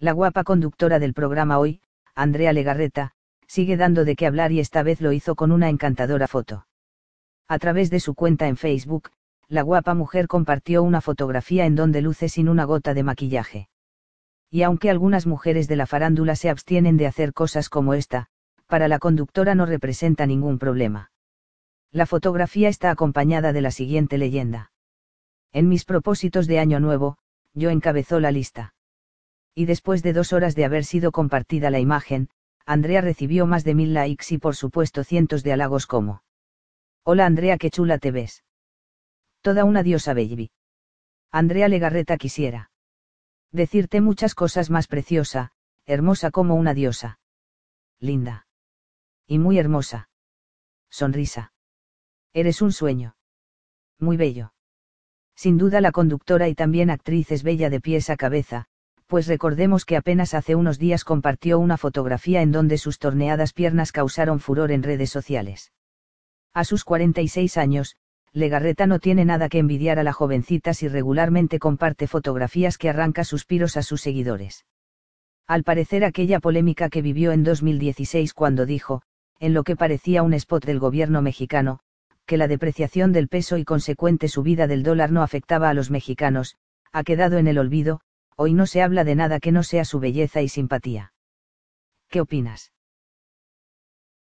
La guapa conductora del programa hoy, Andrea Legarreta, sigue dando de qué hablar y esta vez lo hizo con una encantadora foto. A través de su cuenta en Facebook, la guapa mujer compartió una fotografía en donde luce sin una gota de maquillaje. Y aunque algunas mujeres de la farándula se abstienen de hacer cosas como esta, para la conductora no representa ningún problema. La fotografía está acompañada de la siguiente leyenda. En mis propósitos de Año Nuevo, yo encabezó la lista y después de dos horas de haber sido compartida la imagen, Andrea recibió más de mil likes y por supuesto cientos de halagos como Hola Andrea, qué chula te ves. Toda una diosa baby. Andrea Legarreta quisiera decirte muchas cosas más preciosa, hermosa como una diosa. Linda. Y muy hermosa. Sonrisa. Eres un sueño. Muy bello. Sin duda la conductora y también actriz es bella de pies a cabeza, pues recordemos que apenas hace unos días compartió una fotografía en donde sus torneadas piernas causaron furor en redes sociales. A sus 46 años, Legarreta no tiene nada que envidiar a la jovencita si regularmente comparte fotografías que arranca suspiros a sus seguidores. Al parecer aquella polémica que vivió en 2016 cuando dijo, en lo que parecía un spot del gobierno mexicano, que la depreciación del peso y consecuente subida del dólar no afectaba a los mexicanos, ha quedado en el olvido, hoy no se habla de nada que no sea su belleza y simpatía. ¿Qué opinas?